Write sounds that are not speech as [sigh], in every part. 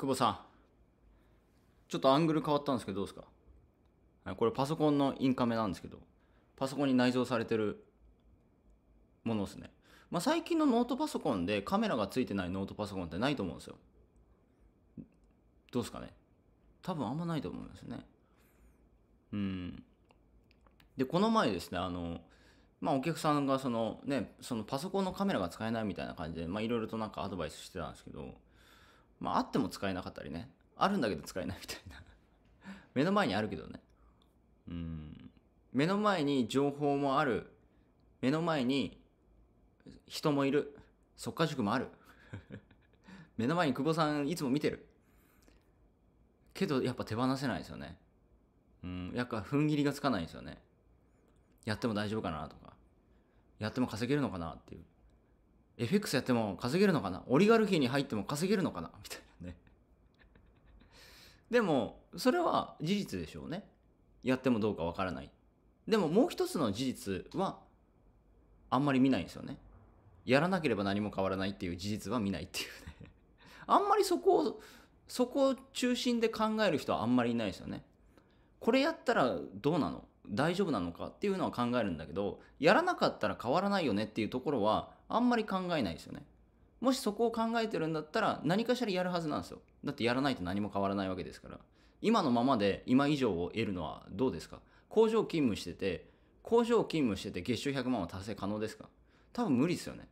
久保さんちょっとアングル変わったんですけどどうですか、これパソコンのインカメなんですけどパソコンに内蔵されてるものですね、まあ、最近のノートパソコンでカメラがついてないノートパソコンってないと思うんですよどうですかね多分あんまないと思うんですねうんでこの前ですねあのまあ、お客さんがその、ね、そのパソコンのカメラが使えないみたいな感じでいろいろとなんかアドバイスしてたんですけどまああっても使えなかったりね。あるんだけど使えないみたいな [laughs] 目の前にあるけどね。うん。目の前に情報もある。目の前に人もいる。っか。塾もある。[laughs] 目の前に久保さんいつも見てる。けどやっぱ手放せないですよね。うん。やっぱ踏ん切りがつかないんですよね。やっても大丈夫かなとか。やっても稼げるのかなっていう。FX やっても稼げるのかなオリガルヒに入っても稼げるのかなみたいなねでも、それは事実でしょうね。やってもどうかわからない。でももう一つの事実は、あんまり見ないんですよね。やらなければ何も変わらないっていう事実は見ないっていうねあんまりそこを、そこを中心で考える人はあんまりいないですよね。これやったらどうなの大丈夫なのかっていうのは考えるんだけど、やらなかったら変わらないよねっていうところは、あんまり考えないですよね。もしそこを考えてるんだったら何かしらやるはずなんですよ。だってやらないと何も変わらないわけですから。今のままで今以上を得るのはどうですか工場勤務してて、工場勤務してて月収100万は達成可能ですか多分無理ですよね。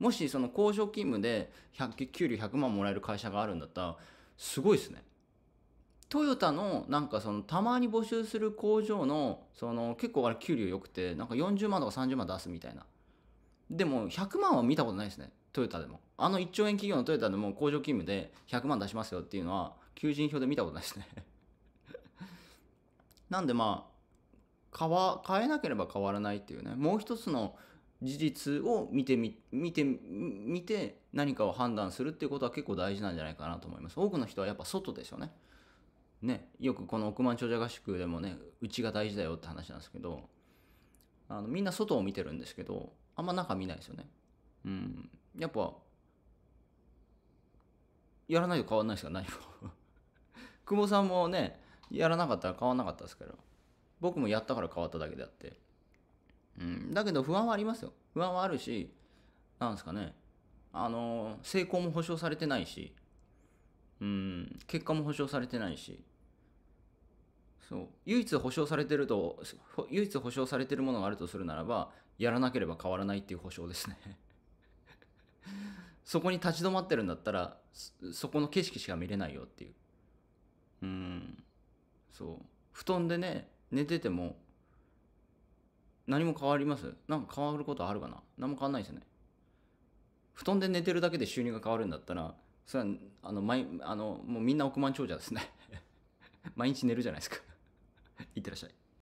もしその工場勤務で給料100万もらえる会社があるんだったら、すごいですね。トヨタのなんかそのたまに募集する工場のその結構あれ給料良くてなんか40万とか30万出すみたいなでも100万は見たことないですね。トヨタでも。あの1兆円企業のトヨタでも工場勤務で100万出しますよっていうのは、求人票で見たことないですね [laughs] なんでまあ、変わ、変えなければ変わらないっていうね。もう一つの事実を見てみ、見て、見て何かを判断するっていうことは結構大事なんじゃないかなと思います。多くの人はやっぱ外ですよね。ね、よくこの億万長者合宿でもね、うちが大事だよって話なんですけど、あのみんな外を見てるんですけどあんま中見ないですよねうんやっぱやらないと変わんないですかいよ [laughs] 久保さんもねやらなかったら変わんなかったですけど僕もやったから変わっただけであってうんだけど不安はありますよ不安はあるしなんですかねあの成功も保証されてないしうん結果も保証されてないしそう唯一保証されてると唯一保証されてるものがあるとするならばやらなければ変わらないっていう保証ですね [laughs] そこに立ち止まってるんだったらそこの景色しか見れないよっていううんそう布団でね寝てても何も変わりますなんか変わることあるかな何も変わんないですよね布団で寝てるだけで収入が変わるんだったらそれはあの毎あのもうみんな億万長者ですね [laughs] 毎日寝るじゃないですかいってらっしゃい